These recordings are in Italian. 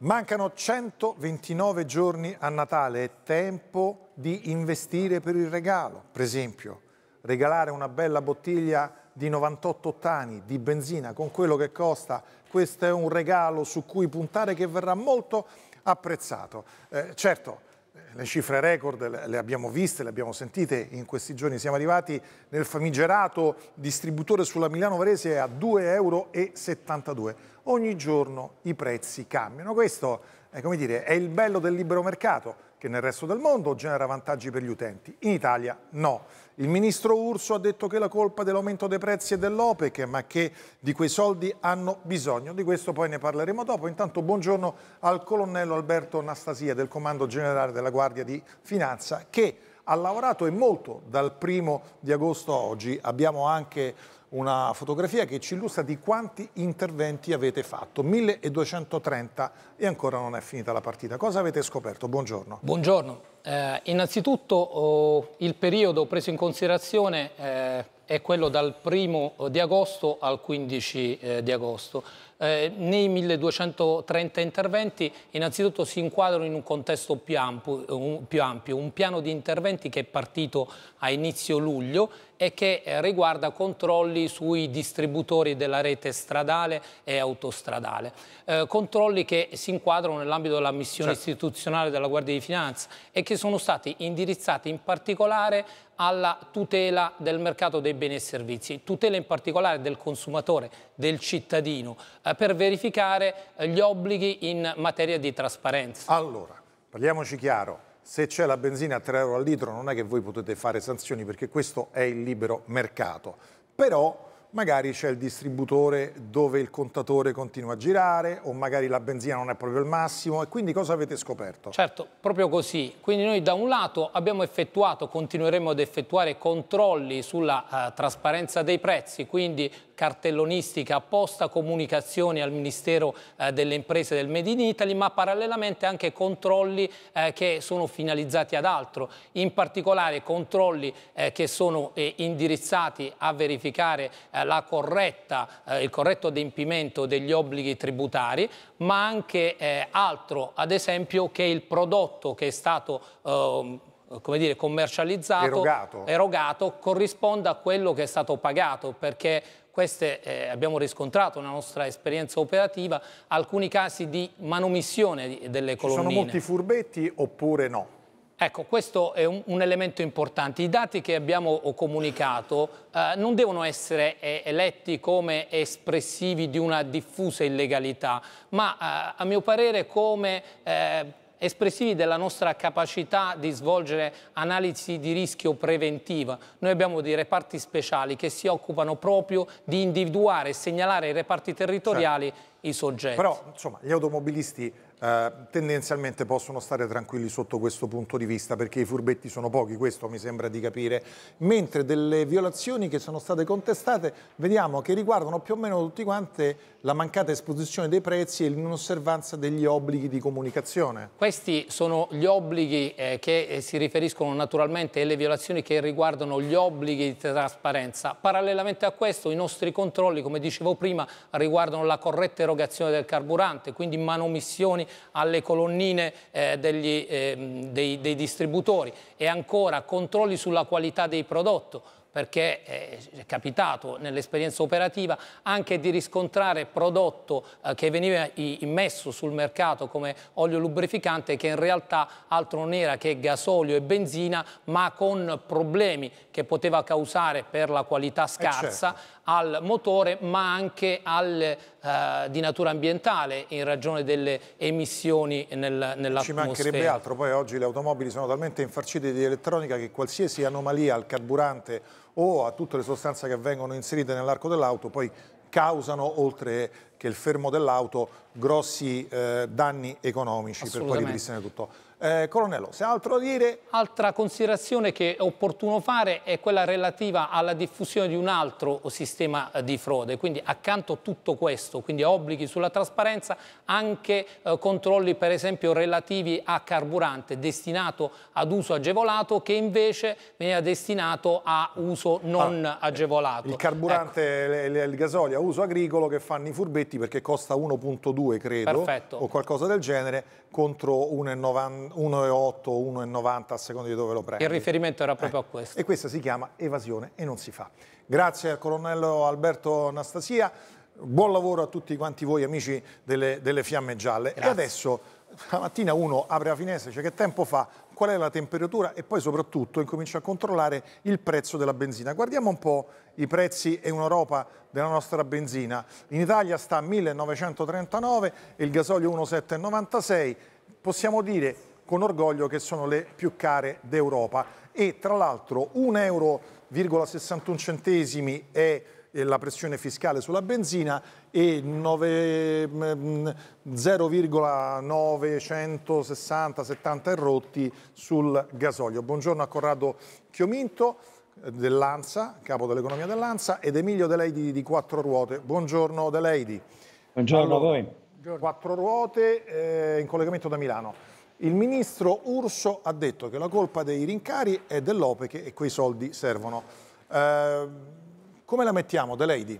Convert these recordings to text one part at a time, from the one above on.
Mancano 129 giorni a Natale, è tempo di investire per il regalo. Per esempio, regalare una bella bottiglia di 98 ottani di benzina con quello che costa, questo è un regalo su cui puntare che verrà molto apprezzato. Eh, certo, le cifre record le abbiamo viste, le abbiamo sentite in questi giorni. Siamo arrivati nel famigerato distributore sulla Milano Varese a 2,72 euro. Ogni giorno i prezzi cambiano. Questo è, eh, dire, è il bello del libero mercato che nel resto del mondo genera vantaggi per gli utenti. In Italia no. Il ministro Urso ha detto che la colpa è dell'aumento dei prezzi e dell'OPEC, ma che di quei soldi hanno bisogno. Di questo poi ne parleremo dopo. Intanto buongiorno al colonnello Alberto Anastasia del Comando Generale della Guardia di Finanza che ha lavorato e molto dal primo di agosto a oggi. Abbiamo anche una fotografia che ci illustra di quanti interventi avete fatto, 1230 e ancora non è finita la partita. Cosa avete scoperto? Buongiorno. Buongiorno. Eh, innanzitutto oh, il periodo preso in considerazione eh, è quello dal 1 di agosto al 15 eh, di agosto. Eh, nei 1230 interventi innanzitutto si inquadrano in un contesto più ampio, un, più ampio, un piano di interventi che è partito a inizio luglio e che eh, riguarda controlli sui distributori della rete stradale e autostradale. Eh, controlli che si inquadrano nell'ambito della missione certo. istituzionale della Guardia di Finanza e che sono stati indirizzati in particolare alla tutela del mercato dei beni e servizi, tutela in particolare del consumatore, del cittadino, eh, per verificare eh, gli obblighi in materia di trasparenza. Allora, parliamoci chiaro, se c'è la benzina a 3 euro al litro non è che voi potete fare sanzioni perché questo è il libero mercato. Però magari c'è il distributore dove il contatore continua a girare o magari la benzina non è proprio il massimo e quindi cosa avete scoperto? Certo, proprio così. Quindi noi da un lato abbiamo effettuato, continueremo ad effettuare controlli sulla uh, trasparenza dei prezzi, quindi cartellonistica apposta, comunicazioni al Ministero eh, delle Imprese del Made in Italy, ma parallelamente anche controlli eh, che sono finalizzati ad altro, in particolare controlli eh, che sono eh, indirizzati a verificare eh, corretta, eh, il corretto adempimento degli obblighi tributari, ma anche eh, altro, ad esempio, che il prodotto che è stato ehm, come dire, commercializzato, erogato. erogato corrisponda a quello che è stato pagato, perché queste eh, abbiamo riscontrato nella nostra esperienza operativa alcuni casi di manomissione delle colonnine. Ci sono molti furbetti oppure no? Ecco, questo è un, un, elemento importante. I dati che abbiamo comunicato eh, non devono essere eh, letti come espressivi di una diffusa illegalità, ma eh, a mio parere come eh, espressivi della nostra capacità di svolgere analisi di rischio preventiva. Noi abbiamo dei reparti speciali che si occupano proprio di individuare e segnalare ai reparti territoriali certo. i soggetti. Però, insomma, gli automobilisti eh, tendenzialmente possono stare tranquilli sotto questo punto di vista perché i furbetti sono pochi, questo mi sembra di capire, mentre delle violazioni che sono state contestate vediamo che riguardano più o meno tutti quante la mancata esposizione dei prezzi e l'inosservanza degli obblighi di comunicazione. Questi sono gli obblighi eh, che eh, si riferiscono naturalmente alle violazioni che riguardano gli obblighi di trasparenza. Parallelamente a questo i nostri controlli, come dicevo prima, riguardano la corretta erogazione del carburante, quindi manomissioni alle colonnine eh, degli, eh, dei, dei distributori e ancora controlli sulla qualità dei prodotti perché eh, è capitato nell'esperienza operativa anche di riscontrare prodotto eh, che veniva immesso sul mercato come olio lubrificante che in realtà altro non era che gasolio e benzina ma con problemi che poteva causare per la qualità scarsa. Eh certo al motore ma anche al, eh, di natura ambientale in ragione delle emissioni nel, nell'atmosfera. Ci mancherebbe altro, poi oggi le automobili sono talmente infarcite di elettronica che qualsiasi anomalia al carburante o a tutte le sostanze che vengono inserite nell'arco dell'auto poi causano, oltre che il fermo dell'auto, grossi eh, danni economici per poi ripristinare tutto. Eh, colonnello, se altro da dire... Altra considerazione che è opportuno fare è quella relativa alla diffusione di un altro sistema eh, di frode, quindi accanto a tutto questo, quindi obblighi sulla trasparenza, anche eh, controlli per esempio relativi a carburante destinato ad uso agevolato che invece veniva destinato a uso uso non ah, eh, agevolato. Il carburante, ecco. il, gasolio a uso agricolo che fanno i furbetti perché costa 1.2 credo Perfetto. o qualcosa del genere contro 1,8, 1,90 a seconda di dove lo prendi. Il riferimento era proprio eh. a questo. E questa si chiama evasione e non si fa. Grazie al colonnello Alberto Anastasia, buon lavoro a tutti quanti voi amici delle, delle Fiamme Gialle. Grazie. E adesso stamattina uno apre la finestra e dice che tempo fa? qual è la temperatura e poi soprattutto incomincia a controllare il prezzo della benzina. Guardiamo un po' i prezzi e un'Europa della nostra benzina. In Italia sta a 1939 il gasolio 1,796. Possiamo dire con orgoglio che sono le più care d'Europa e tra l'altro 1,61 euro è la pressione fiscale sulla benzina e 0,960-70 mm, mm, erotti sul gasolio. Buongiorno a Corrado Chiominto eh, dell'Ansa, capo dell'economia dell'Ansa, ed Emilio De Leidi di Quattro Ruote. Buongiorno De Leidi. Buongiorno allora, a voi. Quattro Ruote eh, in collegamento da Milano. Il ministro Urso ha detto che la colpa dei rincari è dell'OPEC e quei soldi servono. Eh, come la mettiamo, De Lady?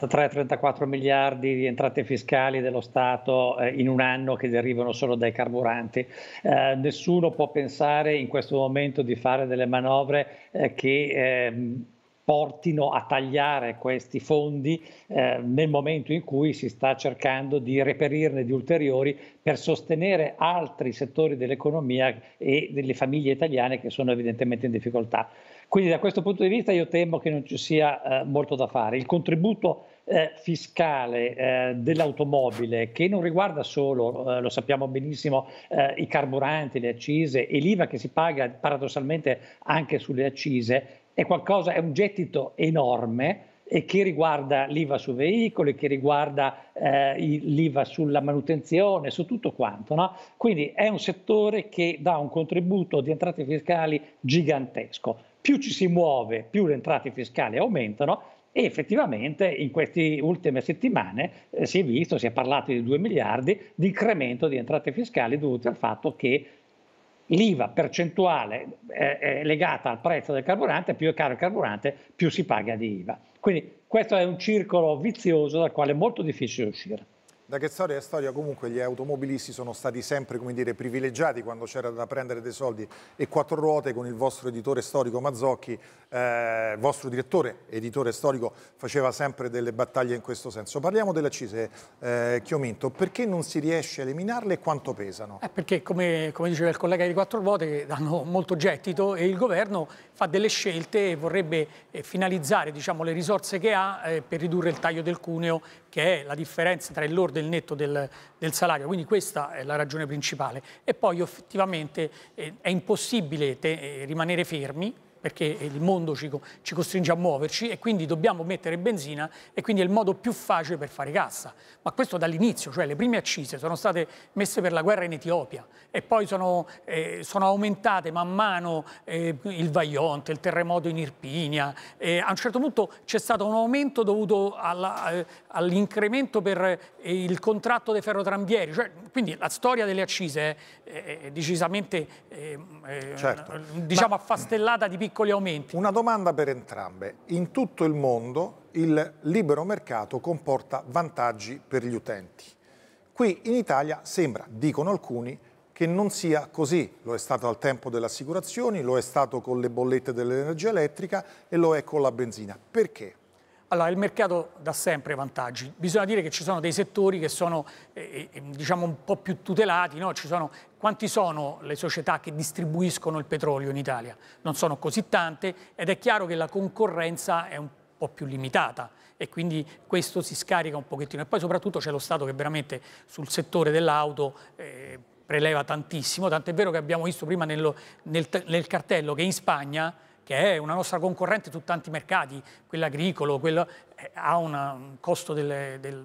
33-34 miliardi di entrate fiscali dello Stato eh, in un anno che derivano solo dai carburanti. Eh, nessuno può pensare in questo momento di fare delle manovre eh, che ehm, portino a tagliare questi fondi eh, nel momento in cui si sta cercando di reperirne di ulteriori per sostenere altri settori dell'economia e delle famiglie italiane che sono evidentemente in difficoltà. Quindi da questo punto di vista io temo che non ci sia eh, molto da fare. Il contributo eh, fiscale eh, dell'automobile che non riguarda solo, eh, lo sappiamo benissimo, eh, i carburanti, le accise e l'IVA che si paga paradossalmente anche sulle accise, è, qualcosa, è un gettito enorme e che riguarda l'IVA sui veicoli, che riguarda eh, l'IVA sulla manutenzione, su tutto quanto. No? Quindi è un settore che dà un contributo di entrate fiscali gigantesco più ci si muove, più le entrate fiscali aumentano e effettivamente in queste ultime settimane eh, si è visto, si è parlato di 2 miliardi di incremento di entrate fiscali dovute al fatto che l'IVA percentuale eh, è legata al prezzo del carburante, più è caro il carburante, più si paga di IVA. Quindi questo è un circolo vizioso dal quale è molto difficile uscire da che storia è storia comunque gli automobilisti sono stati sempre come dire, privilegiati quando c'era da prendere dei soldi e quattro ruote con il vostro editore storico Mazzocchi, eh, vostro direttore editore storico faceva sempre delle battaglie in questo senso. Parliamo delle accise eh, Chiominto, perché non si riesce a eliminarle e quanto pesano? Eh perché come, come, diceva il collega di quattro ruote danno molto gettito e il governo fa delle scelte e vorrebbe eh, finalizzare diciamo, le risorse che ha eh, per ridurre il taglio del cuneo che è la differenza tra il l'ordine del netto del, del, salario, quindi questa è la ragione principale. E poi effettivamente eh, è impossibile te, eh, rimanere fermi perché il mondo ci, ci, costringe a muoverci e quindi dobbiamo mettere benzina e quindi è il modo più facile per fare cassa. Ma questo dall'inizio, cioè le prime accise sono state messe per la guerra in Etiopia e poi sono, eh, sono aumentate man mano eh, il Vaionte, il terremoto in Irpinia. Eh, a un certo punto c'è stato un aumento dovuto eh, all'incremento all per eh, il contratto dei ferrotrambieri. Cioè, quindi la storia delle accise è, decisamente ehm, ehm, certo. diciamo, Ma... affastellata di piccoli piccoli aumenti. Una domanda per entrambe. In tutto il mondo il libero mercato comporta vantaggi per gli utenti. Qui in Italia sembra, dicono alcuni, che non sia così. Lo è stato al tempo delle assicurazioni, lo è stato con le bollette dell'energia elettrica e lo è con la benzina. Perché? Allora, il mercato dà sempre vantaggi. Bisogna dire che ci sono dei settori che sono eh, eh diciamo un po' più tutelati. No? Sono, quanti sono le società che distribuiscono il petrolio in Italia? Non sono così tante ed è chiaro che la concorrenza è un po' più limitata e quindi questo si scarica un pochettino. E poi soprattutto c'è lo Stato che veramente sul settore dell'auto... Eh, preleva tantissimo, tant'è vero che abbiamo visto prima nello, nel, nel cartello che in Spagna che è una nostra concorrente su tanti mercati, quello agricolo, quello eh, ha una, un costo delle, del,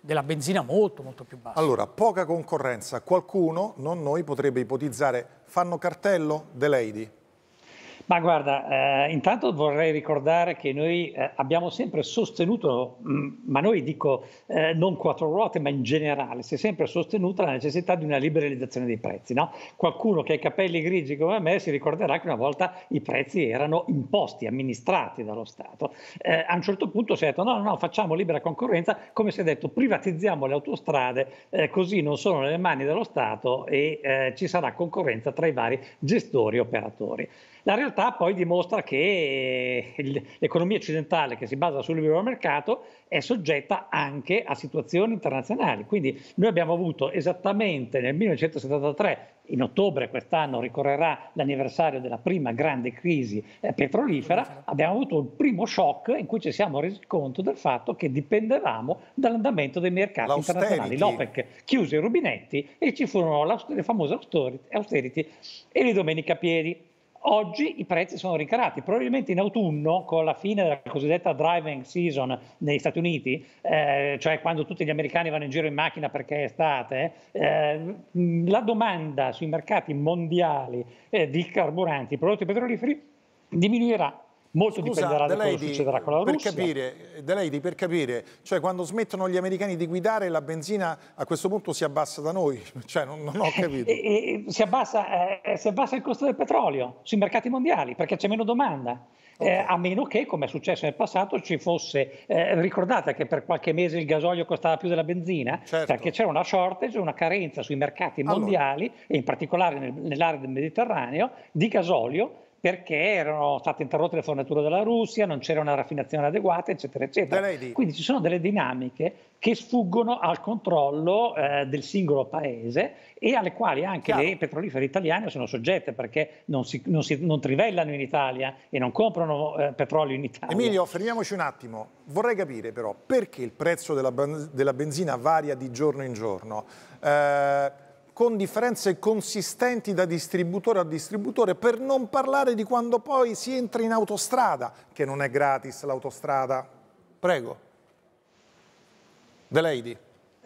della benzina molto molto più basso. Allora, poca concorrenza, qualcuno, non noi, potrebbe ipotizzare, fanno cartello, delaydi. Ma guarda, eh, intanto vorrei ricordare che noi eh, abbiamo sempre sostenuto, mh, mm, ma noi dico eh, non quattro ruote, ma in generale, si è sempre sostenuta la necessità di una liberalizzazione dei prezzi. No? Qualcuno che ha i capelli grigi come me si ricorderà che una volta i prezzi erano imposti, amministrati dallo Stato. Eh, a un certo punto si è detto no, no, no, facciamo libera concorrenza, come si è detto, privatizziamo le autostrade, eh, così non sono nelle mani dello Stato e eh, ci sarà concorrenza tra i vari gestori e operatori. La realtà poi dimostra che eh, l'economia occidentale che si basa sul libero mercato è soggetta anche a situazioni internazionali. Quindi noi abbiamo avuto esattamente nel 1973, in ottobre quest'anno ricorrerà l'anniversario della prima grande crisi eh, petrolifera, abbiamo avuto il primo shock in cui ci siamo resi conto del fatto che dipendevamo dall'andamento dei mercati l'austerity. internazionali. L'OPEC chiuse i rubinetti e ci furono le famose austerity, austerity e le domenica piedi. Oggi i prezzi sono ricarati, probabilmente in autunno, con la fine della cosiddetta driving season negli Stati Uniti, eh, cioè quando tutti gli americani vanno in giro in macchina perché è estate, eh, la domanda sui mercati mondiali eh, di carburanti, prodotti petroliferi, diminuirà molto Scusa, dipenderà da cosa Lady, succederà con la per Russia. Capire, Lady, per capire, cioè quando smettono gli americani di guidare la benzina a questo punto si abbassa da noi, cioè non, non ho capito. E, e, si, abbassa, eh, si abbassa il costo del petrolio sui mercati mondiali perché c'è meno domanda. Eh, okay. Eh, a meno che, come è successo nel passato, ci fosse, eh, ricordate che per qualche mese il gasolio costava più della benzina, certo. perché c'era una shortage, una carenza sui mercati mondiali, allora. e in particolare nel, nell'area del Mediterraneo, di gasolio perché erano state interrotte le forniture dalla Russia, non c'era una raffinazione adeguata, eccetera, eccetera. Quindi ci sono delle dinamiche che sfuggono al controllo eh, del singolo paese e alle quali anche Chiaro. le petrolifere italiane sono soggette perché non, si, non, si, non trivellano in Italia e non comprano eh, petrolio in Italia. Emilio, fermiamoci un attimo. Vorrei capire però perché il prezzo della, della benzina varia di giorno in giorno. Eh, con differenze consistenti da distributore a distributore, per non parlare di quando poi si entra in autostrada, che non è gratis l'autostrada. Prego. The Lady.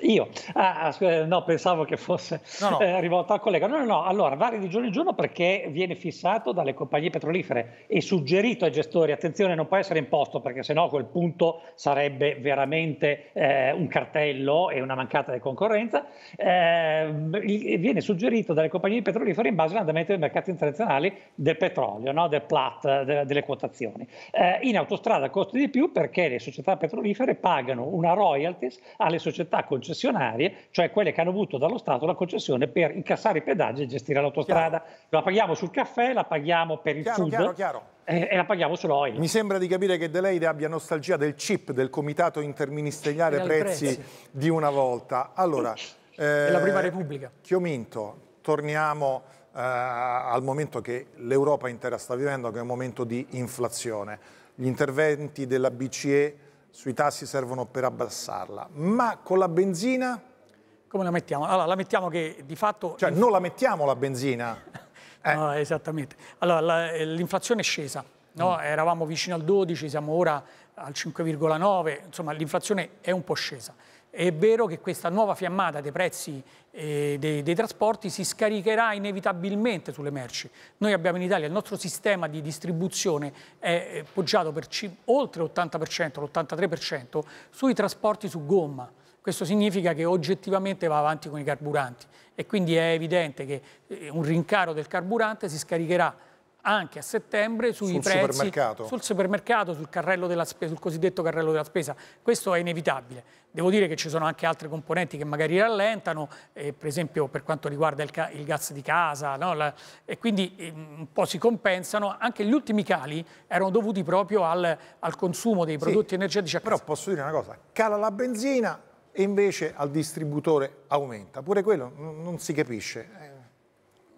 Io, ah, ah no, pensavo che fosse no, no. Eh, rivolto al collega. No, no, no, allora varia di giorno in giorno perché viene fissato dalle compagnie petrolifere e suggerito ai gestori, attenzione, non può essere imposto perché sennò a quel punto sarebbe veramente eh, un cartello e una mancata di concorrenza, eh, viene suggerito dalle compagnie petrolifere in base all'andamento dei mercati internazionali del petrolio, no? del PLAT, de, delle quotazioni. Eh, in autostrada costa di più perché le società petrolifere pagano una royalties alle società concessionarie concessionarie, cioè quelle che hanno avuto dallo Stato la concessione per incassare i pedaggi e gestire l'autostrada. Chiaro. La paghiamo sul caffè, la paghiamo per il chiaro, food chiaro, chiaro. Eh, e, la paghiamo sull'oil. Mi sembra di capire che Deleide abbia nostalgia del CIP, del Comitato Interministeriale Prezzi, Prezzi di una volta. Allora, eh, la Prima Repubblica. Chiominto, torniamo eh, al momento che l'Europa intera sta vivendo, che è un momento di inflazione. Gli interventi della BCE sui tassi servono per abbassarla, ma con la benzina... Come la mettiamo? Allora, la mettiamo che di fatto... Cioè, non la mettiamo la benzina? Eh. No, esattamente. Allora, eh, l'inflazione è scesa, no? Mm. eravamo vicino al 12, siamo ora al 5,9, insomma l'inflazione è un po' scesa. È vero che questa nuova fiammata dei prezzi eh, dei, dei, trasporti si scaricherà inevitabilmente sulle merci. Noi abbiamo in Italia il nostro sistema di distribuzione è eh, poggiato per oltre l'80%, l'83% sui trasporti su gomma. Questo significa che oggettivamente va avanti con i carburanti e quindi è evidente che eh, un rincaro del carburante si scaricherà anche a settembre sui sul prezzi supermercato. sul supermercato, sul, spesa, sul cosiddetto carrello della spesa. Questo è inevitabile. Devo dire che ci sono anche altre componenti che magari rallentano, eh, per esempio per quanto riguarda il, il gas di casa, no? La, e quindi eh, un po' si compensano. Anche gli ultimi cali erano dovuti proprio al, al consumo dei prodotti sì, energetici. Però posso dire una cosa, cala la benzina e invece al distributore aumenta. Pure quello non si capisce. Eh,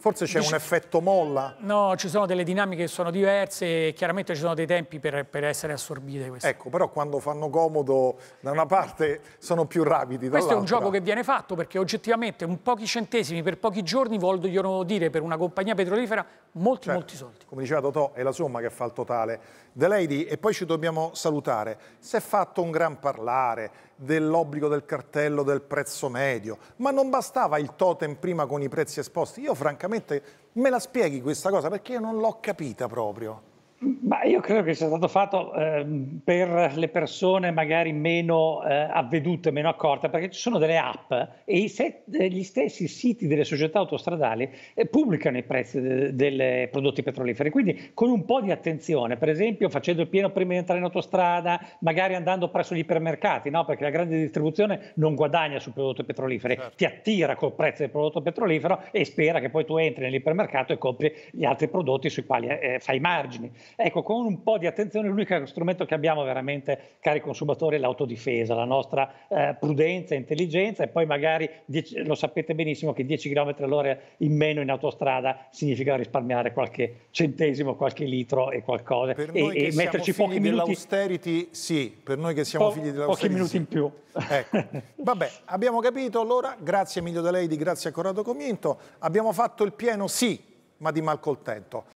Forse c'è un effetto molla? No, ci sono delle dinamiche che sono diverse e chiaramente ci sono dei tempi per, per, essere assorbite queste. Ecco, però quando fanno comodo da una parte sono più rapidi Questo è un gioco che viene fatto perché oggettivamente un pochi centesimi per pochi giorni vogliono dire per una compagnia petrolifera molti certo. molti soldi. Come diceva Totò, è la somma che fa il totale. The Lady, e poi ci dobbiamo salutare, si è fatto un gran parlare, dell'obbligo del cartello del prezzo medio, ma non bastava il totem prima con i prezzi esposti. Io francamente me la spieghi questa cosa perché io non l'ho capita proprio. Ma io credo che sia stato fatto eh, per le persone magari meno eh, avvedute, meno accorte, perché ci sono delle app e set, gli stessi siti delle società autostradali eh, pubblicano i prezzi de, dei prodotti petroliferi. Quindi con un po' di attenzione, per esempio facendo il pieno prima di entrare in autostrada, magari andando presso gli ipermercati, no? perché la grande distribuzione non guadagna sul prodotto petrolifero, certo. ti attira col prezzo del prodotto petrolifero e spera che poi tu entri nell'ipermercato e compri gli altri prodotti sui quali eh, fai margini. Ecco, con un po' di attenzione l'unico strumento che abbiamo veramente, cari consumatori, è l'autodifesa, la nostra eh, prudenza, intelligenza e poi magari dieci, lo sapete benissimo che 10 km all'ora in meno in autostrada significa risparmiare qualche centesimo, qualche litro e qualcosa. Per e, noi e, che e metterci figli pochi dell'austerity, minuti... sì, per noi che siamo po- figli dell'austerity. Pochi minuti sì. in più. Ecco. Vabbè, abbiamo capito allora, grazie Emilio D'Aleidi, grazie a Corrado Cominto, abbiamo fatto il pieno sì, ma di malcontento.